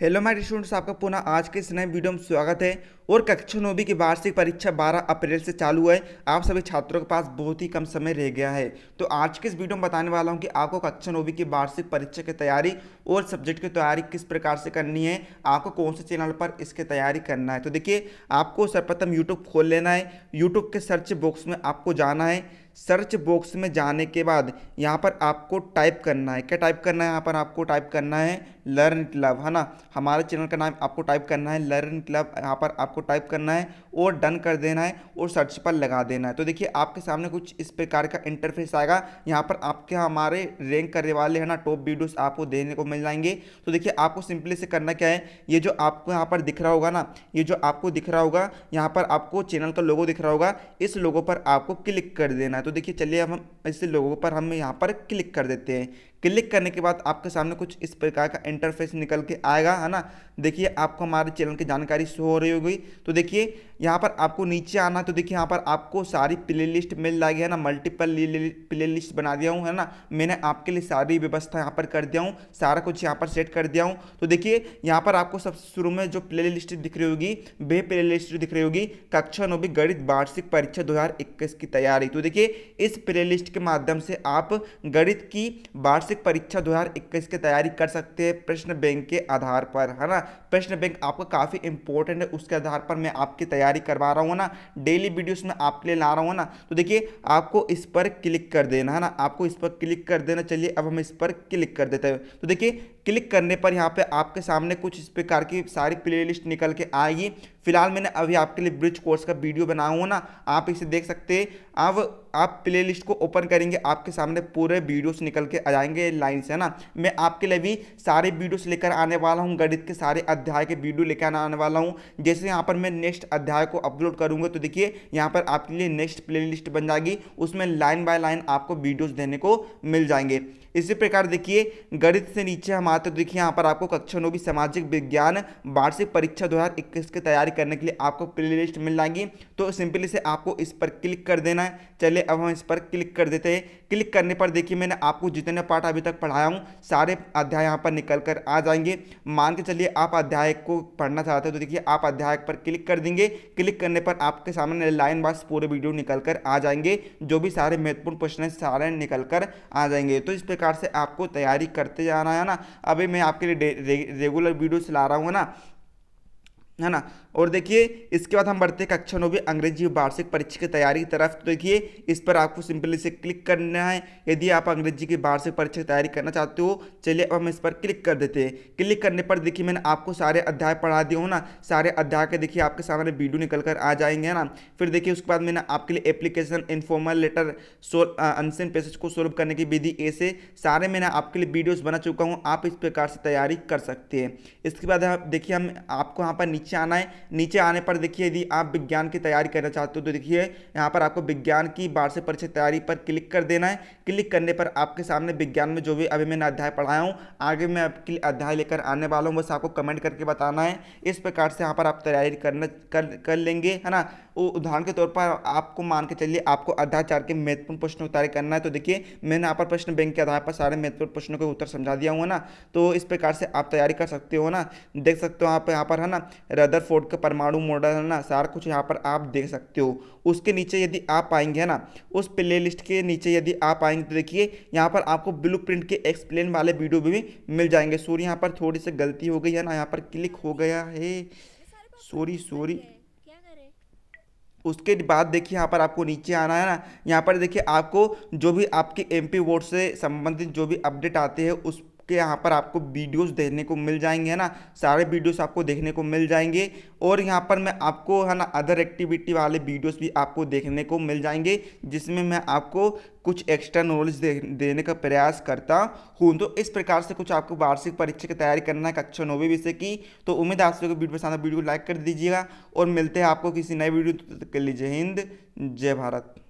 hello my students आपका पुनः आज के इस नए वीडियो में स्वागत है और कक्षा नौवीं की वार्षिक परीक्षा 12 अप्रैल से चालू है आप सभी छात्रों के पास बहुत ही कम समय रह गया है तो आज के इस वीडियो में बताने वाला हूं कि आपको कक्षा नौवीं की वार्षिक परीक्षा की तैयारी और सब्जेक्ट की तैयारी किस प्रकार से करनी है आपको कौन से चैनल पर इसकी तैयारी करना है तो देखिए आपको सर्वप्रथम यूट्यूब खोल लेना है यूट्यूब के सर्च बॉक्स में आपको जाना है सर्च बॉक्स में जाने के बाद यहाँ पर आपको टाइप करना है क्या टाइप करना है यहाँ पर आपको टाइप करना है लर्न क्लब है ना हमारे चैनल का नाम आपको टाइप करना है लर्न क्लब यहाँ पर आपको टाइप करना है और डन कर देना है और सर्च पर लगा देना है तो देखिए आपके सामने कुछ इस प्रकार का इंटरफेस आएगा यहाँ पर आपके हमारे रैंक करने वाले है ना टॉप वीडियोस आपको देखने को मिल जाएंगे तो देखिए आपको सिंपली से करना क्या है ये जो आपको यहाँ पर दिख रहा होगा ना ये जो आपको दिख रहा होगा यहाँ पर आपको चैनल का लोगो दिख रहा होगा इस लोगों पर आपको क्लिक कर देना है तो देखिए चलिए अब हम ऐसे लोगों पर हम यहाँ पर क्लिक कर देते हैं क्लिक करने के बाद आपके सामने कुछ इस प्रकार का इंटरफेस निकल के आएगा है ना देखिए आपको हमारे चैनल की जानकारी शो हो रही होगी तो देखिए यहाँ पर आपको नीचे आना तो देखिए यहाँ पर आपको सारी प्ले लिस्ट मिल जाएगी है ना मल्टीपल प्ले लिस्ट बना दिया हूँ है ना मैंने आपके लिए सारी व्यवस्था यहाँ पर कर दिया हूँ सारा कुछ यहाँ पर सेट कर दिया हूँ तो देखिए यहाँ पर आपको सब शुरू में जो प्ले लिस्ट दिख रही होगी वे प्ले लिस्ट दिख रही होगी कक्षा नौवीं गणित वार्षिक परीक्षा दो की तैयारी तो देखिए इस प्ले लिस्ट के माध्यम से आप गणित की वार्षिक वार्षिक परीक्षा 2021 की तैयारी कर सकते हैं प्रश्न बैंक के आधार पर है ना प्रश्न बैंक आपका काफ़ी इंपॉर्टेंट है उसके आधार पर मैं आपकी तैयारी करवा रहा हूँ ना डेली वीडियोस में आपके लिए ला रहा हूँ ना तो देखिए आपको इस पर क्लिक कर देना है ना आपको इस पर क्लिक कर देना चलिए अब हम इस पर क्लिक कर देते हैं तो देखिए क्लिक करने पर यहाँ पे आपके सामने कुछ इस प्रकार की सारी प्लेलिस्ट निकल के आएगी फिलहाल मैंने अभी आपके लिए ब्रिज कोर्स का वीडियो बनाया हुआ ना आप इसे देख सकते हैं अब आप प्लेलिस्ट को ओपन करेंगे आपके सामने पूरे वीडियोस निकल के आ जाएंगे लाइन से है ना मैं आपके लिए भी सारे वीडियोस लेकर आने वाला हूँ गणित के सारे अध्याय के वीडियो लेकर आने वाला हूँ जैसे यहाँ पर मैं नेक्स्ट अध्याय को अपलोड करूँगा तो देखिए यहाँ पर आपके लिए नेक्स्ट प्ले बन जाएगी उसमें लाइन बाय लाइन आपको वीडियोज़ देने को मिल जाएंगे इसी प्रकार देखिए गणित से नीचे हम आते तो देखिए यहाँ पर आपको कक्षा नौवीं सामाजिक विज्ञान वार्षिक परीक्षा दो के तैयारी करने के लिए आपको प्ले लिस्ट मिल जाएगी तो सिंपली से आपको इस पर क्लिक कर देना है चलिए अब हम इस पर क्लिक कर देते हैं क्लिक करने पर देखिए मैंने आपको जितने पार्ट अभी तक पढ़ाया हूँ सारे अध्याय यहाँ पर निकल कर आ जाएंगे मान के चलिए आप अध्याय को पढ़ना चाहते हो तो देखिए आप अध्याय पर क्लिक कर देंगे क्लिक करने पर आपके सामने लाइन वाइज पूरे वीडियो निकल कर आ जाएंगे जो भी सारे महत्वपूर्ण प्रश्न है सारे निकल कर आ जाएंगे तो इस प्रकार से आपको तैयारी करते जाना है ना अभी मैं आपके लिए रेगुलर वीडियो चला रहा हूँ ना है ना और देखिए इसके बाद हम बढ़ते हैं कक्षा नौवीं अंग्रेजी वार्षिक परीक्षा की तैयारी की तरफ तो देखिए इस पर आपको सिंपली से क्लिक करना है यदि आप अंग्रेजी की वार्षिक परीक्षा की तैयारी करना चाहते हो चलिए अब हम इस पर क्लिक कर देते हैं क्लिक करने पर देखिए मैंने आपको सारे अध्याय पढ़ा दिए हो ना सारे अध्याय के देखिए आपके सामने वीडियो निकल कर आ जाएंगे ना फिर देखिए उसके बाद मैंने आपके लिए application informal letter solve unseen passage को सोल्व करने की विधि ऐसे सारे मैंने आपके लिए वीडियोज़ बना चुका हूँ आप इस प्रकार से तैयारी कर सकते हैं इसके बाद देखिए हम आपको यहाँ पर नीचे नीचे आना है नीचे आने पर देखिए यदि आप विज्ञान की तैयारी करना चाहते हो तो देखिए यहाँ पर आपको विज्ञान की वार्षिक परीक्षा तैयारी पर क्लिक कर देना है क्लिक करने पर आपके सामने विज्ञान में जो भी अभी मैंने अध्याय पढ़ाया हूँ आगे मैं आपके लिए अध्याय लेकर आने वाला हूँ बस आपको कमेंट करके बताना है इस प्रकार से यहाँ पर आप तैयारी करना कर कर लेंगे है ना उदाहरण के तौर पर आपको मान के चलिए आपको आधार चार के महत्वपूर्ण प्रश्न उतारे करना है तो देखिए मैंने यहाँ पर प्रश्न बैंक के आधार पर सारे महत्वपूर्ण प्रश्नों के उत्तर समझा दिया हुआ ना तो इस प्रकार से आप तैयारी कर सकते हो ना देख सकते हो आप यहाँ पर है ना रदर फोर्ड का परमाणु मॉडल है ना सारा कुछ यहाँ पर आप देख सकते हो उसके नीचे यदि आप आएंगे है ना उस प्ले लिस्ट के नीचे यदि आप आएंगे तो देखिए यहाँ पर आपको ब्लू प्रिंट के एक्सप्लेन वाले वीडियो भी मिल जाएंगे सूर्य यहाँ पर थोड़ी सी गलती हो गई है ना यहाँ पर क्लिक हो गया है सॉरी सॉरी उसके बाद देखिए यहाँ पर आपको नीचे आना है ना यहाँ पर देखिए आपको जो भी आपके एमपी वोट से संबंधित जो भी अपडेट आते हैं उस के यहाँ पर आपको वीडियोस देखने को मिल जाएंगे है ना सारे वीडियोस आपको देखने को मिल जाएंगे और यहाँ पर मैं आपको है ना अदर एक्टिविटी वाले वीडियोस भी आपको देखने को मिल जाएंगे जिसमें मैं आपको कुछ एक्स्ट्रा नॉलेज दे, देने का प्रयास करता हूँ तो इस प्रकार से कुछ आपको वार्षिक परीक्षा की तैयारी करना है कक्षा अच्छा नौवीं विषय की तो उम्मीद आप सभी को वीडियो पसंद वीडियो को लाइक कर दीजिएगा और मिलते हैं आपको किसी नए वीडियो कर लीजिए हिंद जय भारत